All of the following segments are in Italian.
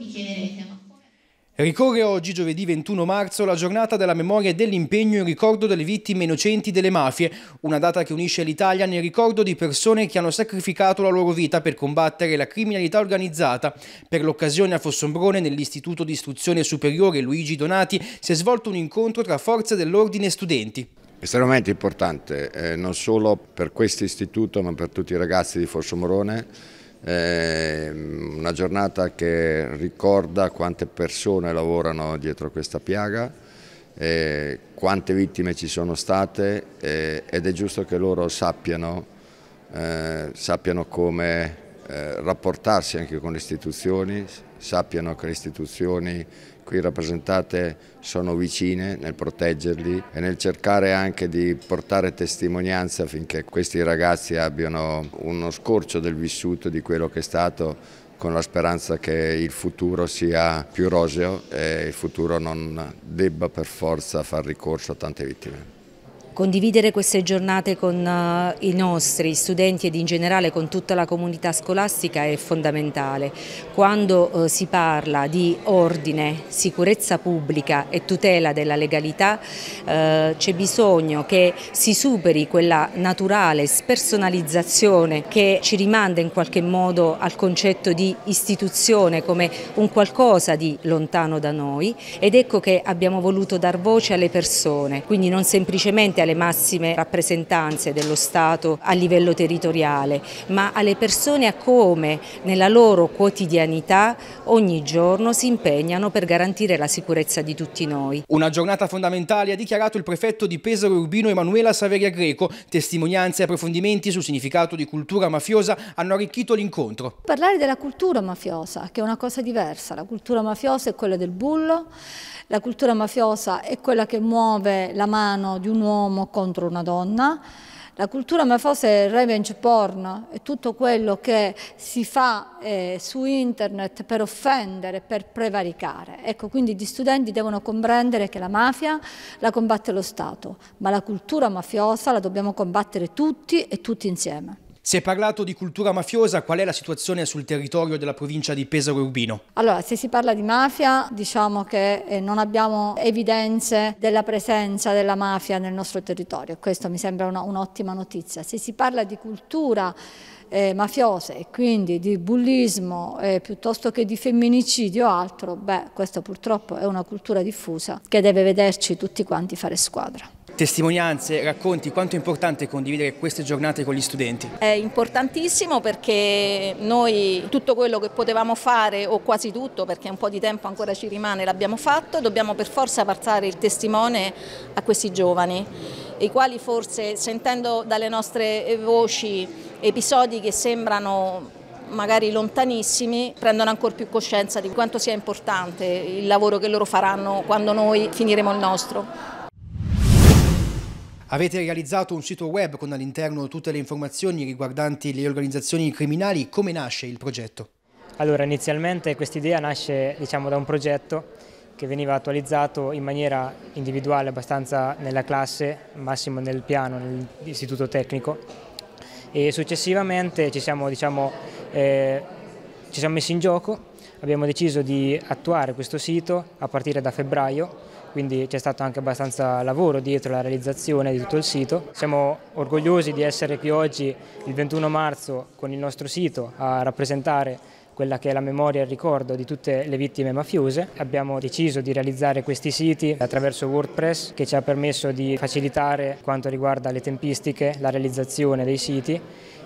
mi chiederete ma Ricorre oggi, giovedì 21 marzo, la giornata della memoria e dell'impegno in ricordo delle vittime innocenti delle mafie, una data che unisce l'Italia nel ricordo di persone che hanno sacrificato la loro vita per combattere la criminalità organizzata. Per l'occasione a Fossombrone, nell'Istituto di Istruzione Superiore Luigi Donati, si è svolto un incontro tra forze dell'ordine e studenti. Estremamente importante, eh, non solo per questo istituto ma per tutti i ragazzi di Fossombrone, è ehm, una giornata che ricorda quante persone lavorano dietro questa piaga, eh, quante vittime ci sono state eh, ed è giusto che loro sappiano, eh, sappiano come eh, rapportarsi anche con le istituzioni, sappiano che le istituzioni qui rappresentate sono vicine nel proteggerli e nel cercare anche di portare testimonianza affinché questi ragazzi abbiano uno scorcio del vissuto di quello che è stato con la speranza che il futuro sia più roseo e il futuro non debba per forza far ricorso a tante vittime. Condividere queste giornate con eh, i nostri studenti ed in generale con tutta la comunità scolastica è fondamentale. Quando eh, si parla di ordine, sicurezza pubblica e tutela della legalità eh, c'è bisogno che si superi quella naturale spersonalizzazione che ci rimanda in qualche modo al concetto di istituzione come un qualcosa di lontano da noi ed ecco che abbiamo voluto dar voce alle persone, quindi non semplicemente solamente alle massime rappresentanze dello Stato a livello territoriale, ma alle persone a come nella loro quotidianità ogni giorno si impegnano per garantire la sicurezza di tutti noi. Una giornata fondamentale ha dichiarato il prefetto di Pesaro Urbino Emanuela Saveria Greco. Testimonianze e approfondimenti sul significato di cultura mafiosa hanno arricchito l'incontro. Parlare della cultura mafiosa, che è una cosa diversa, la cultura mafiosa è quella del bullo, la cultura mafiosa è quella che muove la mano di un uomo uomo contro una donna, la cultura mafiosa è revenge porn, è tutto quello che si fa eh, su internet per offendere, per prevaricare. Ecco, quindi gli studenti devono comprendere che la mafia la combatte lo Stato, ma la cultura mafiosa la dobbiamo combattere tutti e tutti insieme. Si è parlato di cultura mafiosa, qual è la situazione sul territorio della provincia di Pesaro e Urbino? Allora, se si parla di mafia, diciamo che eh, non abbiamo evidenze della presenza della mafia nel nostro territorio, questo mi sembra un'ottima notizia. Se si parla di cultura eh, mafiose e quindi di bullismo eh, piuttosto che di femminicidio o altro, beh, questa purtroppo è una cultura diffusa che deve vederci tutti quanti fare squadra testimonianze, racconti, quanto è importante condividere queste giornate con gli studenti? È importantissimo perché noi tutto quello che potevamo fare o quasi tutto perché un po' di tempo ancora ci rimane l'abbiamo fatto, dobbiamo per forza passare il testimone a questi giovani i quali forse sentendo dalle nostre voci episodi che sembrano magari lontanissimi, prendono ancora più coscienza di quanto sia importante il lavoro che loro faranno quando noi finiremo il nostro. Avete realizzato un sito web con all'interno tutte le informazioni riguardanti le organizzazioni criminali. Come nasce il progetto? Allora, inizialmente questa idea nasce diciamo, da un progetto che veniva attualizzato in maniera individuale abbastanza nella classe, massimo nel piano, nell'istituto tecnico e successivamente ci siamo, diciamo, eh, ci siamo messi in gioco, abbiamo deciso di attuare questo sito a partire da febbraio quindi c'è stato anche abbastanza lavoro dietro la realizzazione di tutto il sito. Siamo orgogliosi di essere qui oggi il 21 marzo con il nostro sito a rappresentare quella che è la memoria e il ricordo di tutte le vittime mafiose. Abbiamo deciso di realizzare questi siti attraverso WordPress che ci ha permesso di facilitare quanto riguarda le tempistiche, la realizzazione dei siti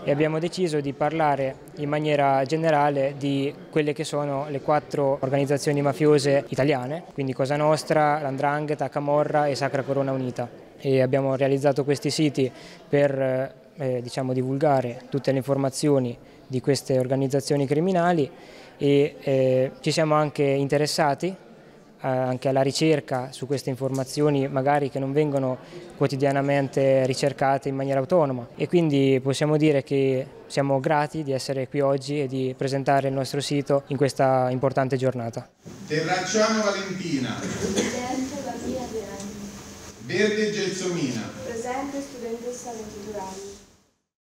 e abbiamo deciso di parlare in maniera generale di quelle che sono le quattro organizzazioni mafiose italiane, quindi Cosa Nostra, Landrangheta, Camorra e Sacra Corona Unita. E abbiamo realizzato questi siti per eh, eh, diciamo, divulgare tutte le informazioni di queste organizzazioni criminali e eh, ci siamo anche interessati eh, anche alla ricerca su queste informazioni magari che non vengono quotidianamente ricercate in maniera autonoma e quindi possiamo dire che siamo grati di essere qui oggi e di presentare il nostro sito in questa importante giornata. Terracciano Valentina. Presidente Valia Verde Gelsomina. Presente studentessa 22